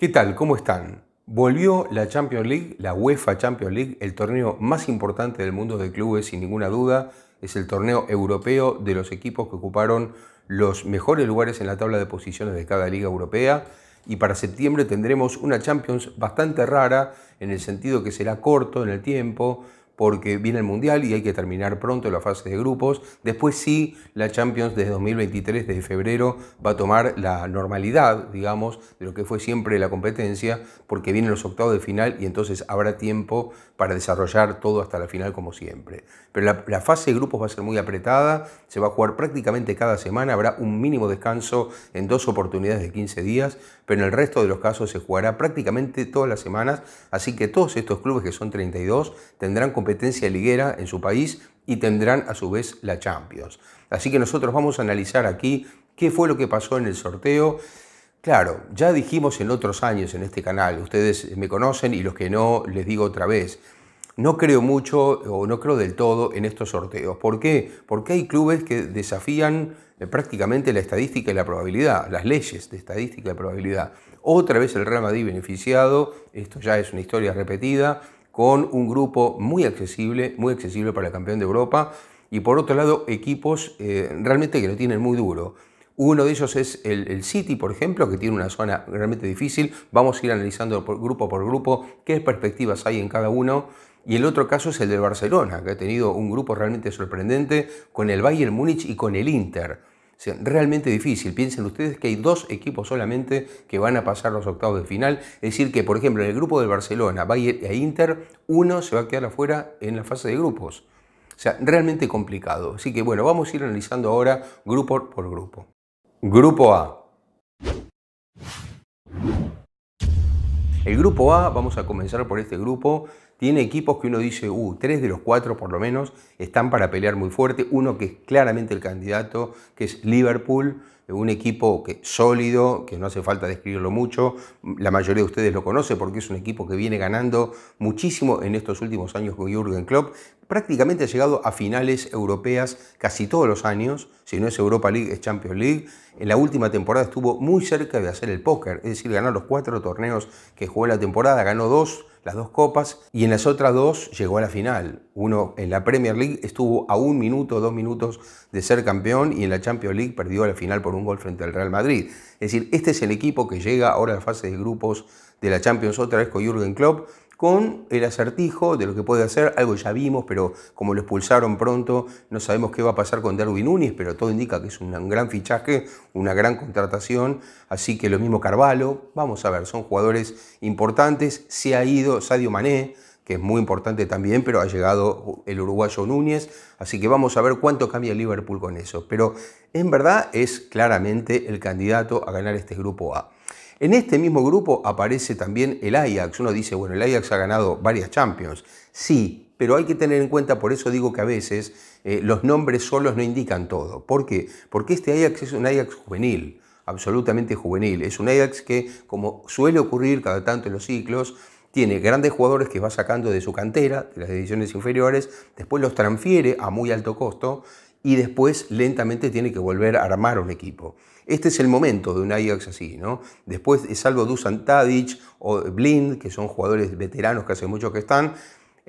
¿Qué tal? ¿Cómo están? Volvió la Champions League, la UEFA Champions League, el torneo más importante del mundo de clubes, sin ninguna duda. Es el torneo europeo de los equipos que ocuparon los mejores lugares en la tabla de posiciones de cada liga europea. Y para septiembre tendremos una Champions bastante rara, en el sentido que será corto en el tiempo, porque viene el Mundial y hay que terminar pronto la fase de grupos. Después sí, la Champions desde 2023, desde febrero, va a tomar la normalidad, digamos, de lo que fue siempre la competencia, porque vienen los octavos de final y entonces habrá tiempo para desarrollar todo hasta la final como siempre. Pero la, la fase de grupos va a ser muy apretada, se va a jugar prácticamente cada semana, habrá un mínimo descanso en dos oportunidades de 15 días, pero en el resto de los casos se jugará prácticamente todas las semanas, así que todos estos clubes que son 32 tendrán competencia liguera en su país y tendrán a su vez la Champions. Así que nosotros vamos a analizar aquí qué fue lo que pasó en el sorteo. Claro, ya dijimos en otros años en este canal, ustedes me conocen y los que no les digo otra vez, no creo mucho o no creo del todo en estos sorteos. ¿Por qué? Porque hay clubes que desafían prácticamente la estadística y la probabilidad, las leyes de estadística y probabilidad. Otra vez el Real Madrid beneficiado, esto ya es una historia repetida, con un grupo muy accesible, muy accesible para el campeón de Europa, y por otro lado equipos eh, realmente que lo tienen muy duro. Uno de ellos es el, City, por ejemplo, que tiene una zona realmente difícil. Vamos a ir analizando grupo por grupo qué perspectivas hay en cada uno. Y el otro caso es el del Barcelona, que ha tenido un grupo realmente sorprendente con el Bayern Múnich y con el Inter. O sea, realmente difícil. Piensen ustedes que hay dos equipos solamente que van a pasar los octavos de final. Es decir, que por ejemplo en el grupo del Barcelona, Bayern e Inter, uno se va a quedar afuera en la fase de grupos. O sea, realmente complicado. Así que bueno, vamos a ir analizando ahora grupo por grupo. Grupo A. El grupo A, vamos a comenzar por este grupo, tiene equipos que uno dice, uh, tres de los cuatro por lo menos están para pelear muy fuerte. Uno que es claramente el candidato, que es Liverpool, un equipo que, sólido, que no hace falta describirlo mucho, la mayoría de ustedes lo conoce porque es un equipo que viene ganando muchísimo en estos últimos años con Jürgen Klopp, prácticamente ha llegado a finales europeas casi todos los años, si no es Europa League, es Champions League, en la última temporada estuvo muy cerca de hacer el póker, es decir, ganar los cuatro torneos que jugó la temporada, ganó dos, las dos copas, y en las otras dos llegó a la final. Uno en la Premier League estuvo a un minuto, dos minutos de ser campeón, y en la Champions League perdió la final por un un gol frente al Real Madrid. Es decir, este es el equipo que llega ahora a la fase de grupos de la Champions otra vez con Jürgen Klopp, con el acertijo de lo que puede hacer, algo ya vimos, pero como lo expulsaron pronto, no sabemos qué va a pasar con Darwin Núñez, pero todo indica que es un gran fichaje, una gran contratación, así que lo mismo Carvalho, vamos a ver, son jugadores importantes, se ha ido Sadio Mané, que es muy importante también, pero ha llegado el uruguayo Núñez, así que vamos a ver cuánto cambia Liverpool con eso. Pero en verdad es claramente el candidato a ganar este grupo A. En este mismo grupo aparece también el Ajax. Uno dice, bueno, el Ajax ha ganado varias Champions. Sí, pero hay que tener en cuenta, por eso digo que a veces eh, los nombres solos no indican todo. ¿Por qué? Porque este Ajax es un Ajax juvenil absolutamente juvenil. Es un Ajax que, como suele ocurrir cada tanto en los ciclos, tiene grandes jugadores que va sacando de su cantera, de las divisiones inferiores, después los transfiere a muy alto costo y después lentamente tiene que volver a armar un equipo. Este es el momento de un Ajax así, ¿no? Después, salvo Dusan Tadic o Blind, que son jugadores veteranos que hace mucho que están,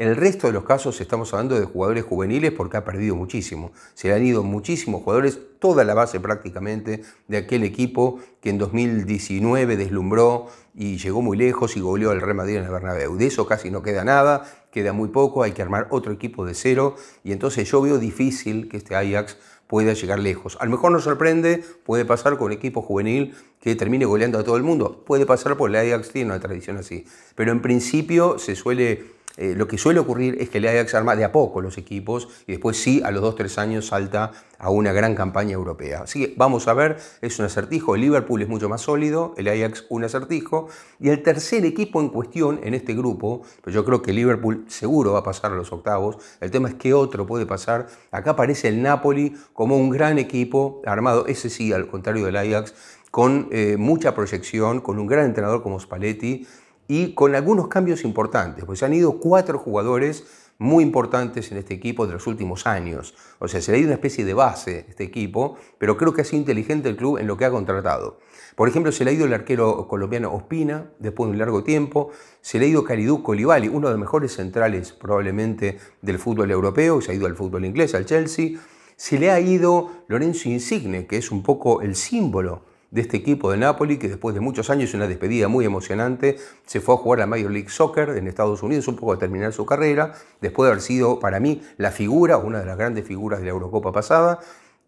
en el resto de los casos estamos hablando de jugadores juveniles porque ha perdido muchísimo. Se le han ido muchísimos jugadores, toda la base prácticamente de aquel equipo que en 2019 deslumbró y llegó muy lejos y goleó al Real Madrid en el Bernabéu. De eso casi no queda nada, queda muy poco, hay que armar otro equipo de cero y entonces yo veo difícil que este Ajax pueda llegar lejos. A lo mejor nos sorprende, puede pasar con un equipo juvenil que termine goleando a todo el mundo, puede pasar por el Ajax tiene una tradición así, pero en principio se suele eh, lo que suele ocurrir es que el Ajax arma de a poco los equipos y después sí, a los 2-3 años salta a una gran campaña europea. Así que vamos a ver, es un acertijo. El Liverpool es mucho más sólido, el Ajax un acertijo. Y el tercer equipo en cuestión en este grupo, Pero pues yo creo que el Liverpool seguro va a pasar a los octavos. El tema es qué otro puede pasar. Acá aparece el Napoli como un gran equipo armado, ese sí, al contrario del Ajax, con eh, mucha proyección, con un gran entrenador como Spalletti y con algunos cambios importantes, pues han ido cuatro jugadores muy importantes en este equipo de los últimos años. O sea, se le ha ido una especie de base a este equipo, pero creo que ha sido inteligente el club en lo que ha contratado. Por ejemplo, se le ha ido el arquero colombiano Ospina, después de un largo tiempo, se le ha ido Caridú Colibali, uno de los mejores centrales probablemente del fútbol europeo, se ha ido al fútbol inglés, al Chelsea, se le ha ido Lorenzo Insigne, que es un poco el símbolo de este equipo de Napoli, que después de muchos años y una despedida muy emocionante, se fue a jugar la Major League Soccer en Estados Unidos, un poco a terminar su carrera, después de haber sido para mí la figura, una de las grandes figuras de la Eurocopa pasada.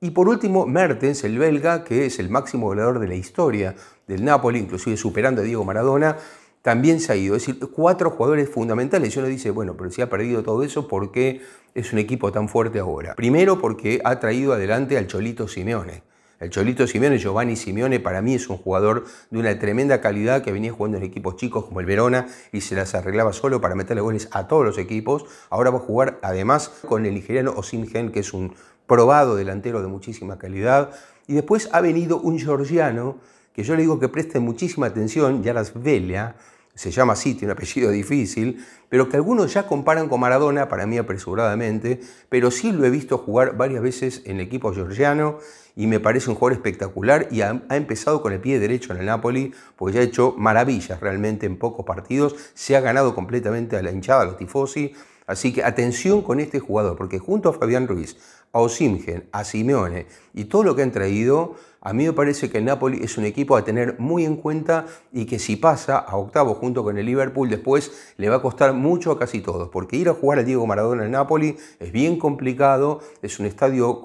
Y por último, Mertens, el belga, que es el máximo goleador de la historia del Napoli, inclusive superando a Diego Maradona, también se ha ido. Es decir, cuatro jugadores fundamentales. Y uno dice, bueno, pero si ha perdido todo eso, ¿por qué es un equipo tan fuerte ahora? Primero porque ha traído adelante al Cholito Simeone el Cholito Simeone, Giovanni Simeone, para mí es un jugador de una tremenda calidad que venía jugando en equipos chicos como el Verona y se las arreglaba solo para meterle goles a todos los equipos. Ahora va a jugar además con el nigeriano Osimhen, que es un probado delantero de muchísima calidad. Y después ha venido un georgiano que yo le digo que preste muchísima atención, Yaras vela se llama así, un apellido difícil, pero que algunos ya comparan con Maradona, para mí apresuradamente, pero sí lo he visto jugar varias veces en el equipo georgiano y me parece un jugador espectacular y ha, empezado con el pie derecho en el Napoli, porque ya ha hecho maravillas realmente en pocos partidos, se ha ganado completamente a la hinchada, a los tifosi, así que atención con este jugador, porque junto a Fabián Ruiz, a Osimgen, a Simeone y todo lo que han traído, a mí me parece que el Napoli es un equipo a tener muy en cuenta y que si pasa a octavo junto con el Liverpool después le va a costar mucho a casi todos, porque ir a jugar a Diego Maradona en Napoli es bien complicado, es un estadio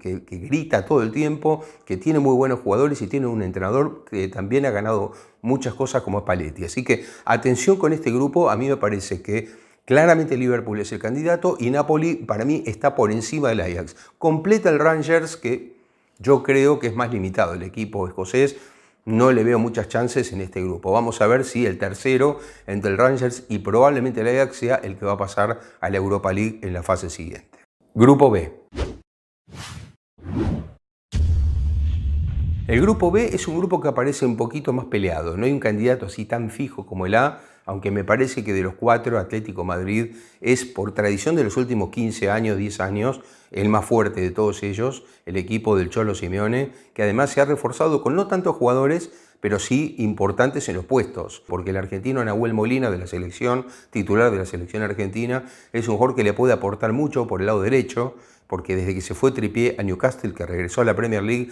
que, que grita todo el tiempo, que tiene muy buenos jugadores y tiene un entrenador que también ha ganado muchas cosas como Paletti. Así que atención con este grupo, a mí me parece que Claramente Liverpool es el candidato y Napoli para mí está por encima del Ajax. Completa el Rangers que yo creo que es más limitado el equipo escocés. No le veo muchas chances en este grupo. Vamos a ver si el tercero entre el Rangers y probablemente el Ajax sea el que va a pasar a la Europa League en la fase siguiente. Grupo B. El grupo B es un grupo que aparece un poquito más peleado. No hay un candidato así tan fijo como el A, aunque me parece que de los cuatro, Atlético Madrid es por tradición de los últimos 15 años, 10 años, el más fuerte de todos ellos, el equipo del Cholo Simeone, que además se ha reforzado con no tantos jugadores, pero sí importantes en los puestos, porque el argentino Nahuel Molina de la selección, titular de la selección argentina, es un jugador que le puede aportar mucho por el lado derecho, porque desde que se fue Tripié a Newcastle, que regresó a la Premier League,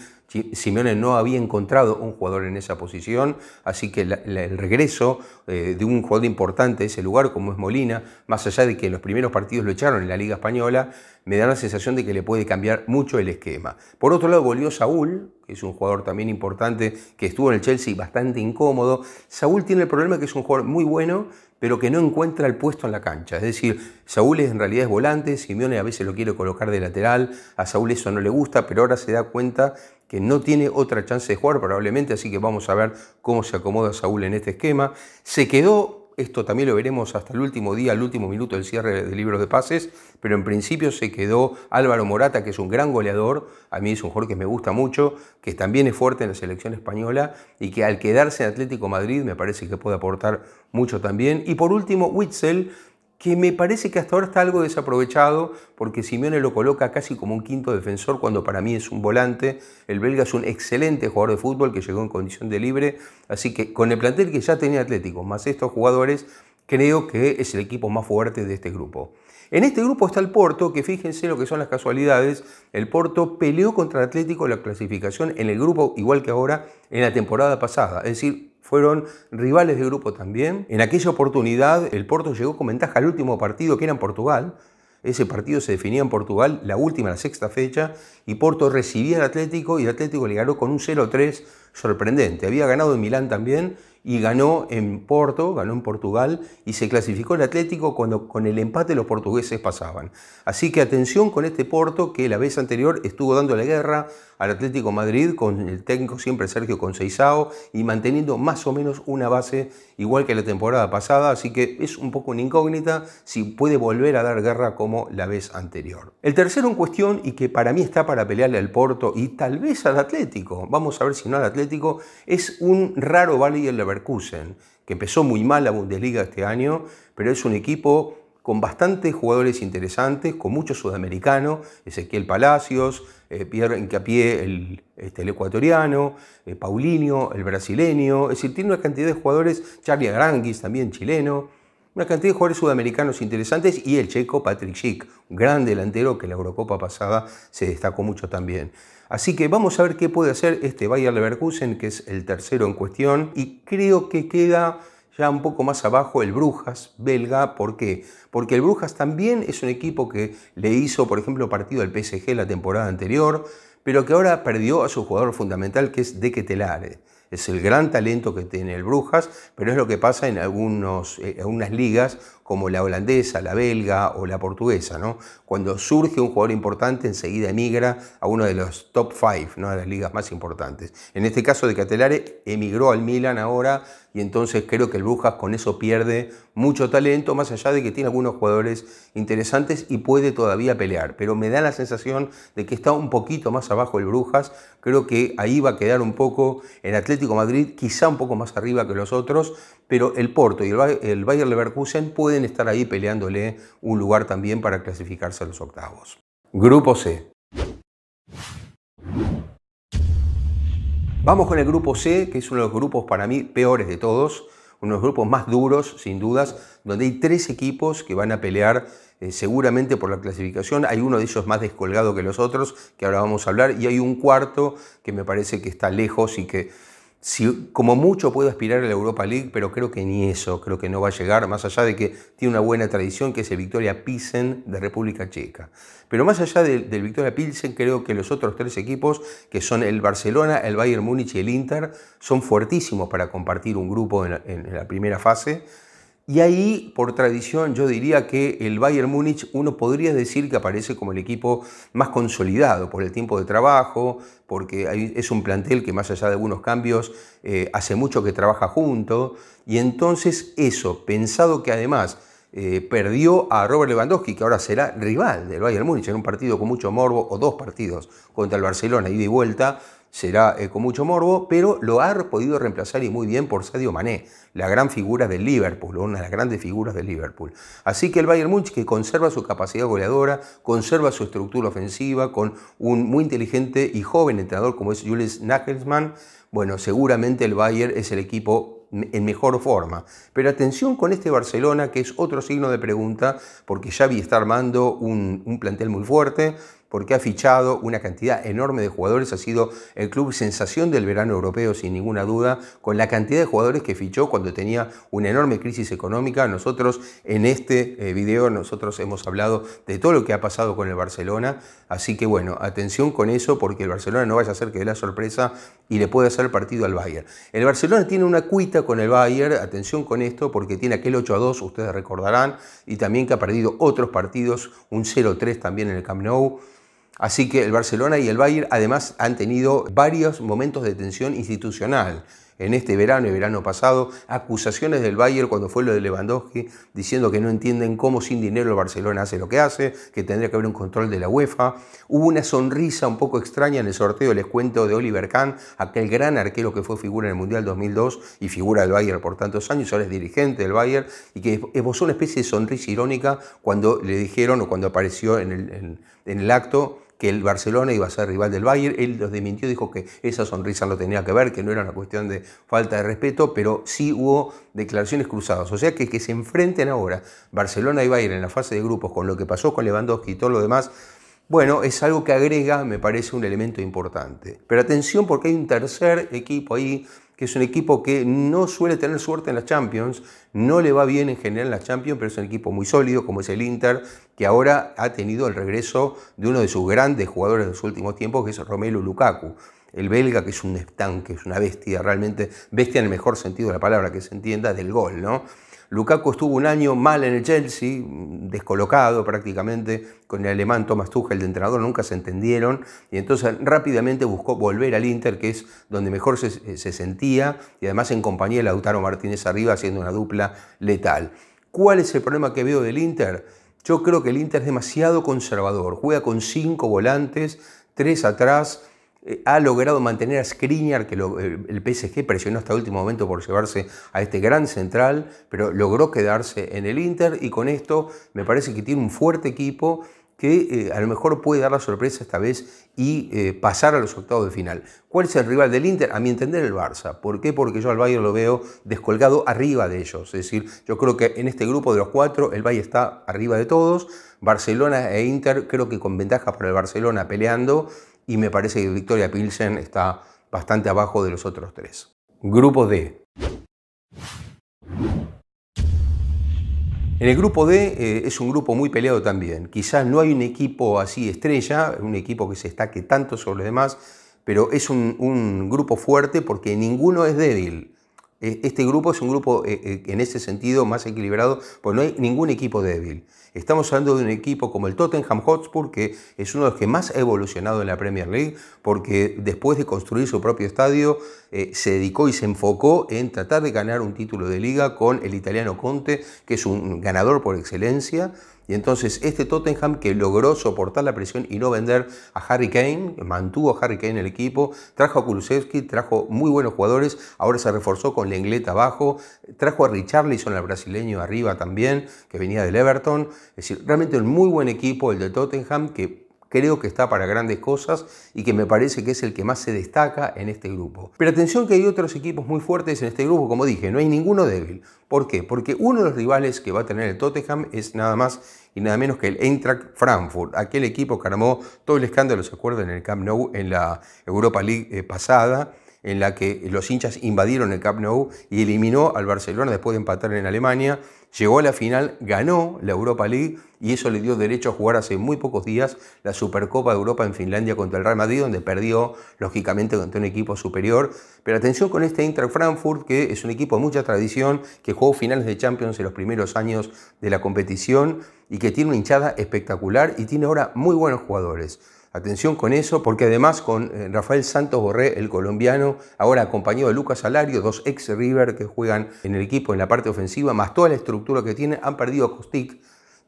Simeone no había encontrado un jugador en esa posición, así que el regreso eh, de un jugador importante de ese lugar, como es Molina, más allá de que los primeros partidos lo echaron en la Liga Española, me da la sensación de que le puede cambiar mucho el esquema. Por otro lado, volvió Saúl, que es un jugador también importante, que estuvo en el Chelsea bastante incómodo. Saúl tiene el problema que es un jugador muy bueno, pero que no encuentra el puesto en la cancha. Es decir, Saúl en realidad es volante, Simeone a veces lo quiere colocar de lateral, a Saúl eso no le gusta, pero ahora se da cuenta que no tiene otra chance de jugar probablemente, así que vamos a ver cómo se acomoda Saúl en este esquema. Se quedó esto también lo veremos hasta el último día, el último minuto del cierre de libros de pases, pero en principio se quedó Álvaro Morata, que es un gran goleador, a mí es un jugador que me gusta mucho, que también es fuerte en la selección española y que al quedarse en Atlético Madrid me parece que puede aportar mucho también. Y por último, Witzel, que me parece que hasta ahora está algo desaprovechado, porque Simeone lo coloca casi como un quinto defensor, cuando para mí es un volante. El belga es un excelente jugador de fútbol que llegó en condición de libre, así que con el plantel que ya tenía Atlético, más estos jugadores, creo que es el equipo más fuerte de este grupo. En este grupo está el Porto, que fíjense lo que son las casualidades. El Porto peleó contra el Atlético la clasificación en el grupo, igual que ahora en la temporada pasada. Es decir, fueron rivales de grupo también. En aquella oportunidad el Porto llegó con ventaja al último partido que era en Portugal. Ese partido se definía en Portugal, la última, la sexta fecha, y Porto recibía al Atlético y el Atlético le ganó con un 0-3 sorprendente. Había ganado en Milán también y ganó en Porto, ganó en Portugal y se clasificó el Atlético cuando con el empate los portugueses pasaban. Así que atención con este Porto que la vez anterior estuvo dando la guerra al Atlético Madrid con el técnico siempre Sergio Conceizao y manteniendo más o menos una base igual que la temporada pasada, así que es un poco una incógnita si puede volver a dar guerra como la vez anterior. El tercero en cuestión y que para mí está para pelearle al Porto y tal vez al Atlético, vamos a ver si no al Atlético es un raro Bayer Leverkusen, que empezó muy mal la Bundesliga este año, pero es un equipo con bastantes jugadores interesantes, con muchos sudamericanos, Ezequiel Palacios, eh, Pierre Incapié, este, el, ecuatoriano, eh, Paulinho, el brasileño, es decir, tiene una cantidad de jugadores, Charlie Aranguis, también chileno, una cantidad de jugadores sudamericanos interesantes y el checo Patrick Schick, un gran delantero que en la Eurocopa pasada se destacó mucho también. Así que vamos a ver qué puede hacer este Bayer Leverkusen, que es el tercero en cuestión, y creo que queda ya un poco más abajo el Brujas belga. ¿Por qué? Porque el Brujas también es un equipo que le hizo, por ejemplo, partido al PSG la temporada anterior, pero que ahora perdió a su jugador fundamental, que es De es el gran talento que tiene el Brujas, pero es lo que pasa en algunos, eh, algunas ligas como la holandesa, la belga o la portuguesa. ¿no? Cuando surge un jugador importante, enseguida emigra a uno de los top five, ¿no? a las ligas más importantes. En este caso de Catelare, emigró al Milan ahora y entonces creo que el Brujas con eso pierde mucho talento, más allá de que tiene algunos jugadores interesantes y puede todavía pelear. Pero me da la sensación de que está un poquito más abajo el Brujas, creo que ahí va a quedar un poco el Atlético Madrid, quizá un poco más arriba que los otros, pero el Porto y el Bayern Leverkusen pueden estar ahí peleándole un lugar también para clasificarse a los octavos. Grupo C. Vamos con el grupo C, que es uno de los grupos para mí peores de todos, uno de los grupos más duros, sin dudas, donde hay tres equipos que van a pelear eh, seguramente por la clasificación. Hay uno de ellos más descolgado que los otros, que ahora vamos a hablar, y hay un cuarto que me parece que está lejos y que como mucho puedo aspirar a la Europa League, pero creo que ni eso, creo que no va a llegar, más allá de que tiene una buena tradición, que es el Victoria Pilsen de República Checa. Pero más allá del Victoria Pilsen, creo que los otros tres equipos, que son el Barcelona, el Bayern Múnich y el Inter, son fuertísimos para compartir un grupo en la primera fase y ahí, por tradición, yo diría que el Bayern Múnich uno podría decir que aparece como el equipo más consolidado por el tiempo de trabajo, porque es un plantel que más allá de algunos cambios eh, hace mucho que trabaja junto. Y entonces eso, pensado que además eh, perdió a Robert Lewandowski, que ahora será rival del Bayern Múnich en un partido con mucho morbo, o dos partidos contra el Barcelona, ida y vuelta, será eh, con mucho morbo, pero lo ha podido reemplazar y muy bien por Sadio Mané, la gran figura del Liverpool, una de las grandes figuras del Liverpool. Así que el Bayern Múnich, que conserva su capacidad goleadora, conserva su estructura ofensiva, con un muy inteligente y joven entrenador como es Jules Nagelsmann, bueno, seguramente el Bayern es el equipo en mejor forma. Pero atención con este Barcelona, que es otro signo de pregunta, porque Xavi está armando un plantel muy fuerte, porque ha fichado una cantidad enorme de jugadores, ha sido el club sensación del verano europeo sin ninguna duda, con la cantidad de jugadores que fichó cuando tenía una enorme crisis económica. Nosotros en este eh, video nosotros hemos hablado de todo lo que ha pasado con el Barcelona, así que bueno, atención con eso porque el Barcelona no vaya a ser que dé la sorpresa y le puede hacer partido al Bayern. El Barcelona tiene una cuita con el Bayern, atención con esto porque tiene aquel 8 a 2, ustedes recordarán, y también que ha perdido otros partidos, un 0-3 también en el Camp Nou. Así que el Barcelona y el Bayern además han tenido varios momentos de tensión institucional. En este verano y verano pasado, acusaciones del Bayern cuando fue lo de Lewandowski, diciendo que no entienden cómo sin dinero el Barcelona hace lo que hace, que tendría que haber un control de la UEFA. Hubo una sonrisa un poco extraña en el sorteo, les cuento, de Oliver Kahn, aquel gran arquero que fue figura en el Mundial 2002 y figura del Bayern por tantos años, ahora es dirigente del Bayern, y que esbozó una especie de sonrisa irónica cuando le dijeron o cuando apareció en el, en el acto que el Barcelona iba a ser rival del Bayern. Él los desmintió, dijo que esa sonrisa no tenía que ver, que no era una cuestión de falta de respeto, pero sí hubo declaraciones cruzadas. O sea que que se enfrenten ahora Barcelona y Bayern en la fase de grupos con lo que pasó con Lewandowski y todo lo demás, bueno, es algo que agrega, me parece, un elemento importante. Pero atención porque hay un tercer equipo ahí que es un equipo que no suele tener suerte en las Champions, no le va bien en general en las Champions, pero es un equipo muy sólido como es el Inter, que ahora ha tenido el regreso de uno de sus grandes jugadores de los últimos tiempos, que es Romelu Lukaku. El belga, que es un estanque, es una bestia, realmente bestia en el mejor sentido de la palabra, que se entienda, del gol, ¿no? Lukaku estuvo un año mal en el Chelsea, descolocado prácticamente, con el alemán Thomas Tuchel de entrenador, nunca se entendieron, y entonces rápidamente buscó volver al Inter, que es donde mejor se, eh, se sentía, y además en compañía de Lautaro Martínez arriba, haciendo una dupla letal. ¿Cuál es el problema que veo del Inter? Yo creo que el Inter es demasiado conservador, juega con cinco volantes, tres atrás, eh, ha logrado mantener a Skriniar, que el PSG presionó hasta el último momento por llevarse a este gran central, pero logró quedarse en el Inter y con esto me parece que tiene un fuerte equipo que eh, a lo mejor puede dar la sorpresa esta vez y eh, pasar a los octavos de final. ¿Cuál es el rival del Inter? A mi entender el Barça. ¿Por qué? Porque yo al Bayern lo veo descolgado arriba de ellos. Es decir, yo creo que en este grupo de los cuatro el Bayern está arriba de todos. Barcelona e Inter creo que con ventajas para el Barcelona peleando y me parece que Victoria Pilsen está bastante abajo de los otros tres. Grupo D. En el grupo D eh, es un grupo muy peleado también. Quizás no hay un equipo así estrella, un equipo que se estaque tanto sobre los demás, pero es un grupo fuerte porque ninguno es débil. Eh, este grupo es un grupo eh, eh, en ese sentido más equilibrado, porque no hay ningún equipo débil. Estamos hablando de un equipo como el Tottenham Hotspur, que es uno de los que más ha evolucionado en la Premier League, porque después de construir su propio estadio, se dedicó y se enfocó en tratar de ganar un título de liga con el italiano Conte, que es un ganador por excelencia, y entonces este Tottenham que logró soportar la presión y no vender a Harry Kane, mantuvo a Harry Kane en el equipo, trajo a Kulusevski, trajo muy buenos jugadores, ahora se reforzó con Lenglet abajo, trajo a Richarlison, al brasileño, arriba también, que venía del Everton. Es decir, realmente un muy buen equipo el de Tottenham que creo que está para grandes cosas y que me parece que es el que más se destaca en este grupo. Pero atención que hay otros equipos muy fuertes en este grupo, como dije, no hay ninguno débil. ¿Por qué? Porque uno de los rivales que va a tener el Tottenham es nada más y nada menos que el Eintracht Frankfurt, aquel equipo que armó todo el escándalo, se acuerdan, en el Camp Nou en la Europa League eh, pasada en la que los hinchas invadieron el Camp Nou y eliminó al Barcelona después de empatar en Alemania. Llegó a la final, ganó la Europa League y eso le dio derecho a jugar hace muy pocos días la Supercopa de Europa en Finlandia contra el Real Madrid, donde perdió lógicamente contra un equipo superior. Pero atención con este Inter Frankfurt, que es un equipo de mucha tradición, que jugó finales de Champions en los primeros años de la competición y que tiene una hinchada espectacular y tiene ahora muy buenos jugadores. Atención con eso, porque además con eh, Rafael Santos Borré, el colombiano, ahora acompañado de Lucas Salario, dos ex River que juegan en el equipo en la parte ofensiva, más toda la estructura que tiene, han perdido a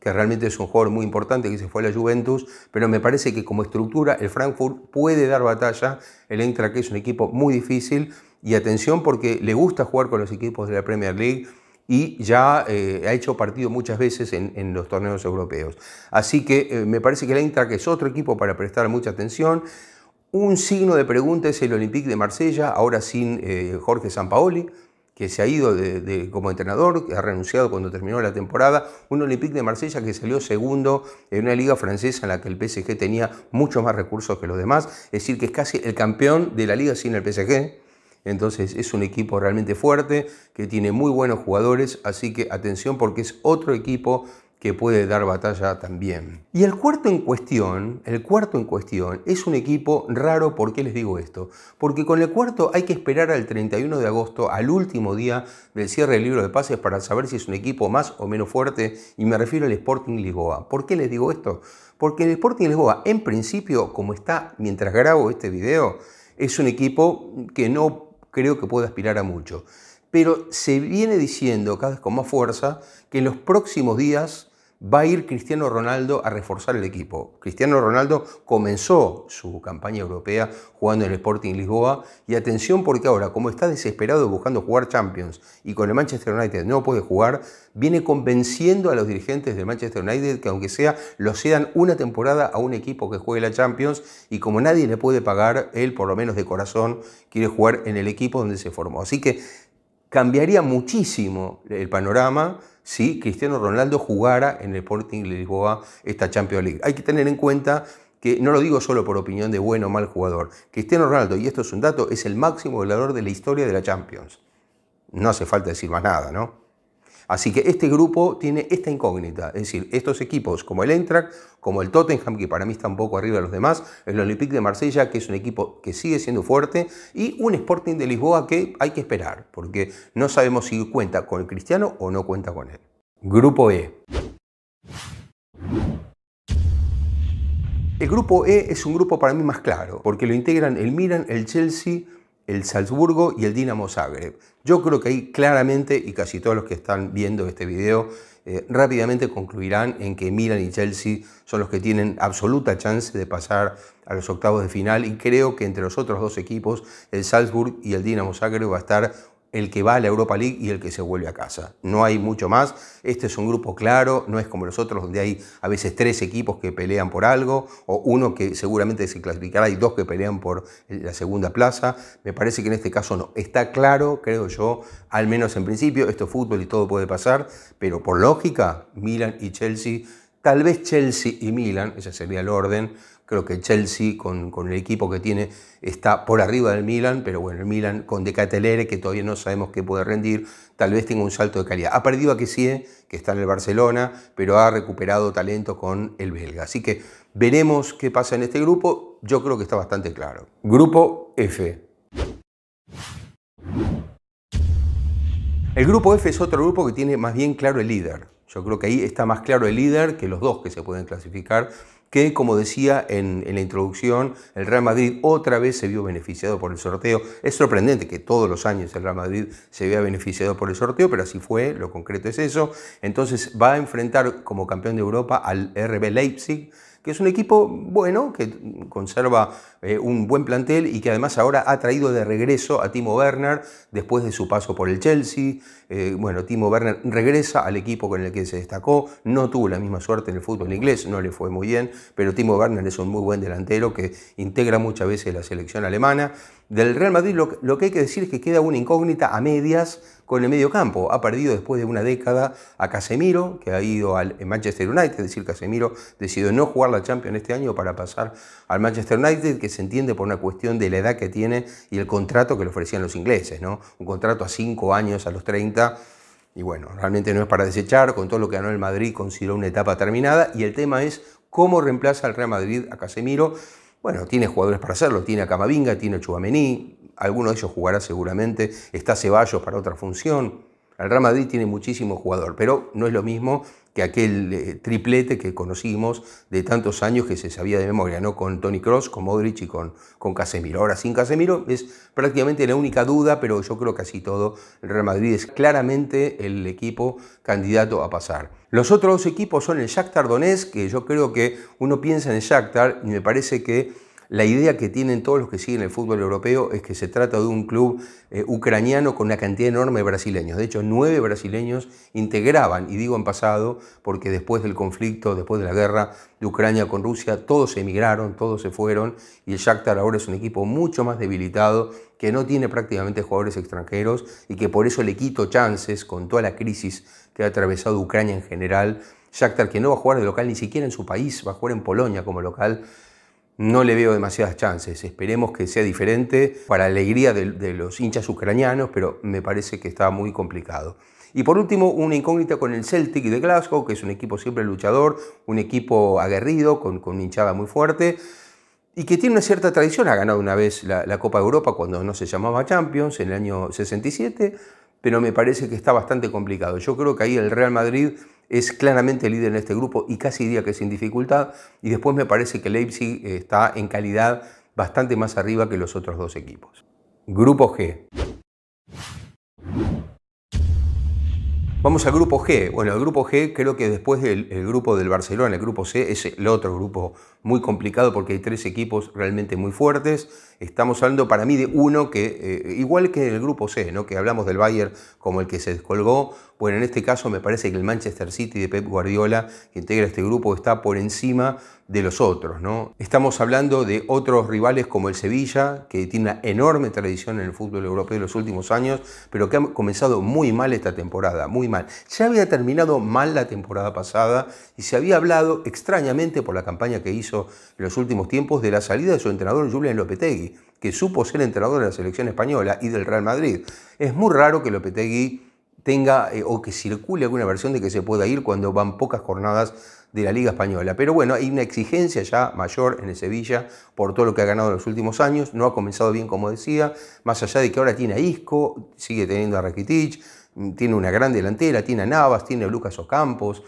que realmente es un jugador muy importante que se fue a la Juventus, pero me parece que como estructura el Frankfurt puede dar batalla, el que es un equipo muy difícil y atención porque le gusta jugar con los equipos de la Premier League, y ya eh, ha hecho partido muchas veces en, los torneos europeos. Así que eh, me parece que el que es otro equipo para prestar mucha atención. Un signo de pregunta es el Olympique de Marsella, ahora sin eh, Jorge Sampaoli, que se ha ido de, como entrenador, que ha renunciado cuando terminó la temporada, un Olympique de Marsella que salió segundo en una liga francesa en la que el PSG tenía muchos más recursos que los demás, es decir, que es casi el campeón de la liga sin el PSG entonces es un equipo realmente fuerte, que tiene muy buenos jugadores, así que atención porque es otro equipo que puede dar batalla también. Y el cuarto en cuestión, el cuarto en cuestión es un equipo raro, ¿por qué les digo esto? Porque con el cuarto hay que esperar al 31 de agosto, al último día del cierre del libro de pases para saber si es un equipo más o menos fuerte y me refiero al Sporting Lisboa. ¿Por qué les digo esto? Porque el Sporting Lisboa en principio, como está mientras grabo este video, es un equipo que no creo que puede aspirar a mucho. Pero se viene diciendo cada vez con más fuerza que en los próximos días va a ir Cristiano Ronaldo a reforzar el equipo. Cristiano Ronaldo comenzó su campaña europea jugando en el Sporting Lisboa y atención porque ahora, como está desesperado buscando jugar Champions y con el Manchester United no puede jugar, viene convenciendo a los dirigentes del Manchester United que aunque sea lo cedan una temporada a un equipo que juegue la Champions y como nadie le puede pagar, él por lo menos de corazón quiere jugar en el equipo donde se formó. Así que cambiaría muchísimo el panorama si Cristiano Ronaldo jugara en el Sporting Lisboa esta Champions League. Hay que tener en cuenta que no lo digo solo por opinión de bueno o mal jugador. Cristiano Ronaldo, y esto es un dato, es el máximo goleador de la historia de la Champions. No hace falta decir más nada, ¿no? Así que este grupo tiene esta incógnita, es decir, estos equipos como el Eintracht, como el Tottenham, que para mí está un poco arriba de los demás, el Olympique de Marsella, que es un equipo que sigue siendo fuerte, y un Sporting de Lisboa que hay que esperar, porque no sabemos si cuenta con el Cristiano o no cuenta con él. Grupo E. El grupo E es un grupo para mí más claro, porque lo integran el Milan, el Chelsea, el Salzburgo y el Dinamo Zagreb. Yo creo que ahí claramente, y casi todos los que están viendo este video, eh, rápidamente concluirán en que Milan y Chelsea son los que tienen absoluta chance de pasar a los octavos de final y creo que entre los otros dos equipos, el Salzburg y el Dinamo Zagreb, va a estar el que va a la Europa League y el que se vuelve a casa. No hay mucho más. Este es un grupo claro, no es como los otros donde hay a veces tres equipos que pelean por algo o uno que seguramente se clasificará y dos que pelean por la segunda plaza. Me parece que en este caso no. Está claro, creo yo, al menos en principio, esto es fútbol y todo puede pasar, pero por lógica, Milan y Chelsea, tal vez Chelsea y Milan, ese sería el orden, Creo que Chelsea, con, el equipo que tiene, está por arriba del Milan, pero bueno, el Milan con Decatelere, que todavía no sabemos qué puede rendir, tal vez tenga un salto de calidad. Ha perdido a Kessie, que está en el Barcelona, pero ha recuperado talento con el belga. Así que veremos qué pasa en este grupo. Yo creo que está bastante claro. Grupo F. El grupo F es otro grupo que tiene más bien claro el líder. Yo creo que ahí está más claro el líder que los dos que se pueden clasificar que, como decía en, la introducción, el Real Madrid otra vez se vio beneficiado por el sorteo. Es sorprendente que todos los años el Real Madrid se vea beneficiado por el sorteo, pero así fue, lo concreto es eso. Entonces va a enfrentar como campeón de Europa al RB Leipzig que es un equipo bueno, que conserva eh, un buen plantel y que además ahora ha traído de regreso a Timo Werner después de su paso por el Chelsea. Eh, bueno, Timo Werner regresa al equipo con el que se destacó, no tuvo la misma suerte en el fútbol inglés, no le fue muy bien, pero Timo Werner es un muy buen delantero que integra muchas veces la selección alemana. Del Real Madrid lo que hay que decir es que queda una incógnita a medias con el medio campo. Ha perdido después de una década a Casemiro, que ha ido al Manchester United, es decir, Casemiro decidió no jugar la Champions este año para pasar al Manchester United, que se entiende por una cuestión de la edad que tiene y el contrato que le ofrecían los ingleses, ¿no? Un contrato a 5 años, a los 30. Y bueno, realmente no es para desechar, con todo lo que ganó el Madrid consideró una etapa terminada y el tema es cómo reemplaza al Real Madrid a Casemiro. Bueno, tiene jugadores para hacerlo, tiene a Camavinga, tiene a Chubamení, alguno de ellos jugará seguramente, está Ceballos para otra función. El Real Madrid tiene muchísimo jugador, pero no es lo mismo que aquel eh, triplete que conocimos de tantos años que se sabía de memoria, ¿no? Con Tony Cross, con Modric y con, con Casemiro. Ahora, sin Casemiro es prácticamente la única duda, pero yo creo que casi todo el Real Madrid es claramente el equipo candidato a pasar. Los otros equipos son el Shakhtar Donetsk, que yo creo que uno piensa en el Shakhtar y me parece que la idea que tienen todos los que siguen el fútbol europeo es que se trata de un club eh, ucraniano con una cantidad enorme de brasileños. De hecho, nueve brasileños integraban, y digo en pasado, porque después del conflicto, después de la guerra de Ucrania con Rusia, todos se emigraron, todos se fueron, y el Shakhtar ahora es un equipo mucho más debilitado, que no tiene prácticamente jugadores extranjeros y que por eso le quito chances con toda la crisis que ha atravesado Ucrania en general. Shakhtar que no va a jugar de local ni siquiera en su país, va a jugar en Polonia como local no le veo demasiadas chances. Esperemos que sea diferente para alegría de, los hinchas ucranianos, pero me parece que está muy complicado. Y por último, una incógnita con el Celtic de Glasgow, que es un equipo siempre luchador, un equipo aguerrido, con, con hinchada muy fuerte, y que tiene una cierta tradición. Ha ganado una vez la, la Copa de Europa cuando no se llamaba Champions, en el año 67, pero me parece que está bastante complicado. Yo creo que ahí el Real Madrid es claramente líder en este grupo y casi diría que sin dificultad. Y después me parece que Leipzig eh, está en calidad bastante más arriba que los otros dos equipos. Grupo G. Vamos al grupo G. Bueno, el grupo G creo que después del grupo del Barcelona, el grupo C es el otro grupo muy complicado porque hay tres equipos realmente muy fuertes. Estamos hablando para mí de uno que, eh, igual que el grupo C, ¿no? que hablamos del Bayern como el que se descolgó, bueno, en este caso me parece que el Manchester City de Pep Guardiola, que integra este grupo, está por encima de los otros. ¿no? Estamos hablando de otros rivales como el Sevilla, que tiene una enorme tradición en el fútbol europeo de los últimos años, pero que ha comenzado muy mal esta temporada, muy mal. Ya había terminado mal la temporada pasada y se había hablado extrañamente por la campaña que hizo en los últimos tiempos de la salida de su entrenador Julian Lopetegui, que supo ser entrenador de la selección española y del Real Madrid. Es muy raro que Lopetegui tenga eh, o que circule alguna versión de que se pueda ir cuando van pocas jornadas de la Liga Española. Pero bueno, hay una exigencia ya mayor en el Sevilla por todo lo que ha ganado en los últimos años. No ha comenzado bien, como decía, más allá de que ahora tiene a Isco, sigue teniendo a Rakitic, mm, tiene una gran delantera, tiene a Navas, tiene a Lucas Ocampos.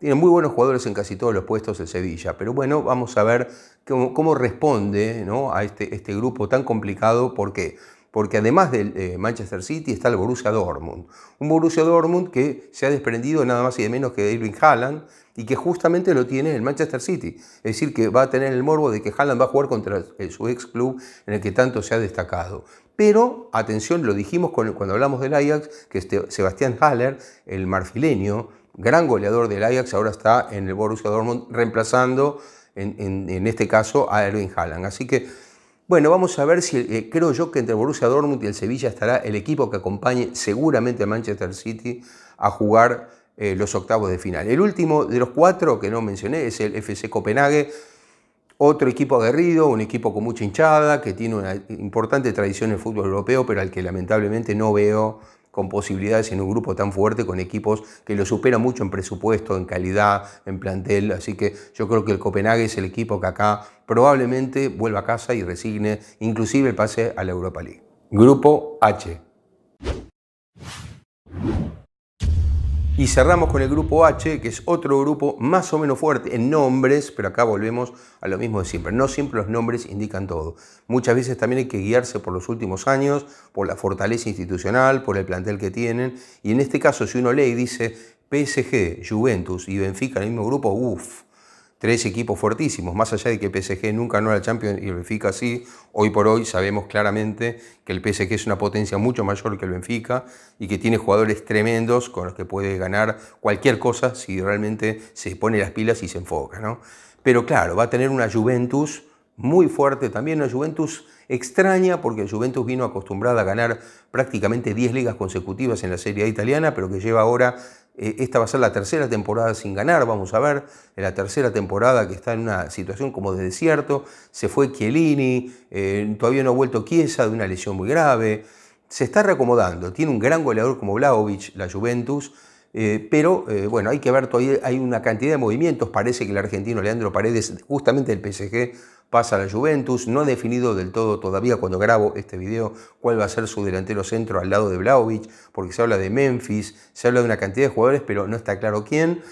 Tiene muy buenos jugadores en casi todos los puestos de Sevilla, pero bueno, vamos a ver cómo, responde ¿no? a este, este, grupo tan complicado. ¿Por qué? Porque además del eh, Manchester City está el Borussia Dortmund. Un Borussia Dortmund que se ha desprendido nada más y de menos que de Irving Haaland y que justamente lo tiene el Manchester City. Es decir, que va a tener el morbo de que Haaland va a jugar contra su ex club en el que tanto se ha destacado. Pero, atención, lo dijimos cuando hablamos del Ajax, que este, Sebastián Haller, el marfileño, gran goleador del Ajax, ahora está en el Borussia Dortmund reemplazando en, este caso a Erwin Haaland. Así que, bueno, vamos a ver si eh, creo yo que entre Borussia Dortmund y el Sevilla estará el equipo que acompañe seguramente a Manchester City a jugar eh, los octavos de final. El último de los cuatro que no mencioné es el FC Copenhague, otro equipo aguerrido, un equipo con mucha hinchada, que tiene una importante tradición en el fútbol europeo, pero al que lamentablemente no veo con posibilidades en un grupo tan fuerte, con equipos que lo superan mucho en presupuesto, en calidad, en plantel. Así que yo creo que el Copenhague es el equipo que acá probablemente vuelva a casa y resigne inclusive pase a la Europa League. Grupo H. Y cerramos con el grupo H, que es otro grupo más o menos fuerte en nombres, pero acá volvemos a lo mismo de siempre. No siempre los nombres indican todo. Muchas veces también hay que guiarse por los últimos años, por la fortaleza institucional, por el plantel que tienen. Y en este caso, si uno lee y dice PSG, Juventus y Benfica en el mismo grupo, uff tres equipos fuertísimos, más allá de que PSG nunca ganó la Champions y el Benfica sí, hoy por hoy sabemos claramente que el PSG es una potencia mucho mayor que el Benfica y que tiene jugadores tremendos con los que puede ganar cualquier cosa si realmente se pone las pilas y se enfoca. ¿no? Pero claro, va a tener una Juventus muy fuerte también, una Juventus extraña porque Juventus vino acostumbrada a ganar prácticamente 10 ligas consecutivas en la Serie A italiana, pero que lleva ahora eh, esta va a ser la tercera temporada sin ganar, vamos a ver, la tercera temporada que está en una situación como de desierto, se fue Chiellini, eh, todavía no ha vuelto Chiesa de una lesión muy grave, se está reacomodando, tiene un gran goleador como Vlaovic, la Juventus, eh, pero eh, bueno, hay que ver, todavía hay una cantidad de movimientos. Parece que el argentino Leandro Paredes, justamente del PSG, pasa a la Juventus. No ha definido del todo todavía cuando grabo este video cuál va a ser su delantero centro al lado de Vlaovic, porque se habla de Memphis, se habla de una cantidad de jugadores, pero no está claro quién.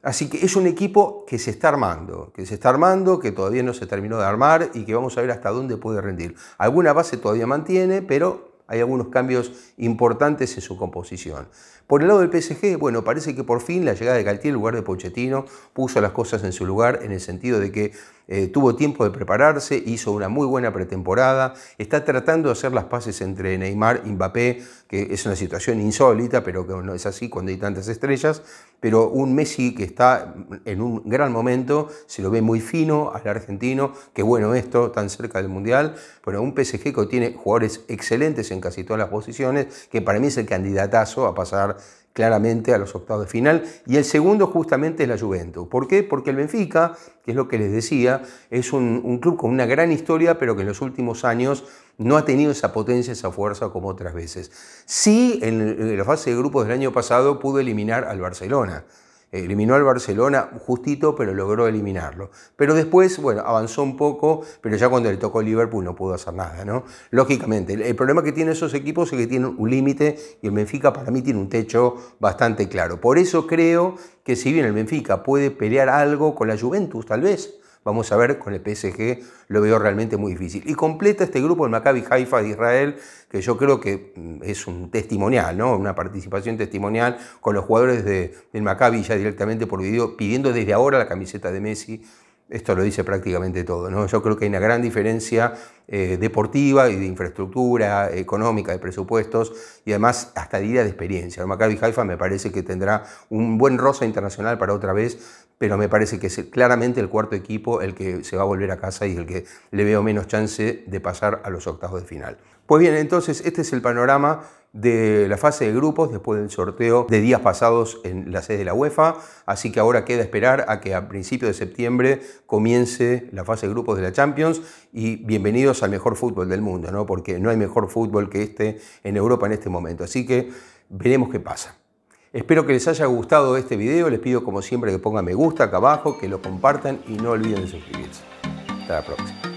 Así que es un equipo que se está armando, que se está armando, que todavía no se terminó de armar y que vamos a ver hasta dónde puede rendir. Alguna base todavía mantiene, pero hay algunos cambios importantes en su composición. Por el lado del PSG, bueno, parece que por fin la llegada de Galtier en lugar de Pochettino puso las cosas en su lugar en el sentido de que eh, tuvo tiempo de prepararse, hizo una muy buena pretemporada, está tratando de hacer las paces entre Neymar y Mbappé, que es una situación insólita, pero que no es así cuando hay tantas estrellas, pero un Messi que está en un gran momento, se lo ve muy fino al argentino, qué bueno esto, tan cerca del Mundial, bueno, un PSG que tiene jugadores excelentes en casi todas las posiciones, que para mí es el candidatazo a pasar claramente a los octavos de final. Y el segundo justamente es la Juventus. ¿Por qué? Porque el Benfica, que es lo que les decía, es un, un club con una gran historia, pero que en los últimos años no ha tenido esa potencia, esa fuerza como otras veces. Sí, en la fase de grupos del año pasado pudo eliminar al Barcelona eliminó al Barcelona justito, pero logró eliminarlo. Pero después, bueno, avanzó un poco, pero ya cuando le tocó Liverpool no pudo hacer nada, ¿no? Lógicamente, el, problema que tienen esos equipos es que tienen un límite y el Benfica para mí tiene un techo bastante claro. Por eso creo que si bien el Benfica puede pelear algo con la Juventus, tal vez, Vamos a ver, con el PSG lo veo realmente muy difícil. Y completa este grupo el Maccabi Haifa de Israel, que yo creo que mm, es un testimonial, ¿no? Una participación testimonial con los jugadores de, del Maccabi ya directamente por video, pidiendo desde ahora la camiseta de Messi. Esto lo dice prácticamente todo, ¿no? Yo creo que hay una gran diferencia eh, deportiva y de infraestructura, económica, de presupuestos y además hasta de de experiencia. El Maccabi Haifa me parece que tendrá un buen rosa internacional para otra vez pero me parece que es claramente el cuarto equipo el que se va a volver a casa y el que le veo menos chance de pasar a los octavos de final. Pues bien, entonces este es el panorama de la fase de grupos después del sorteo de días pasados en la sede de la UEFA, así que ahora queda esperar a que a principios de septiembre comience la fase de grupos de la Champions y bienvenidos al mejor fútbol del mundo, ¿no? porque no hay mejor fútbol que este en Europa en este momento, así que veremos qué pasa. Espero que les haya gustado este video. Les pido como siempre que pongan me gusta acá abajo, que lo compartan y no olviden suscribirse. Hasta la próxima.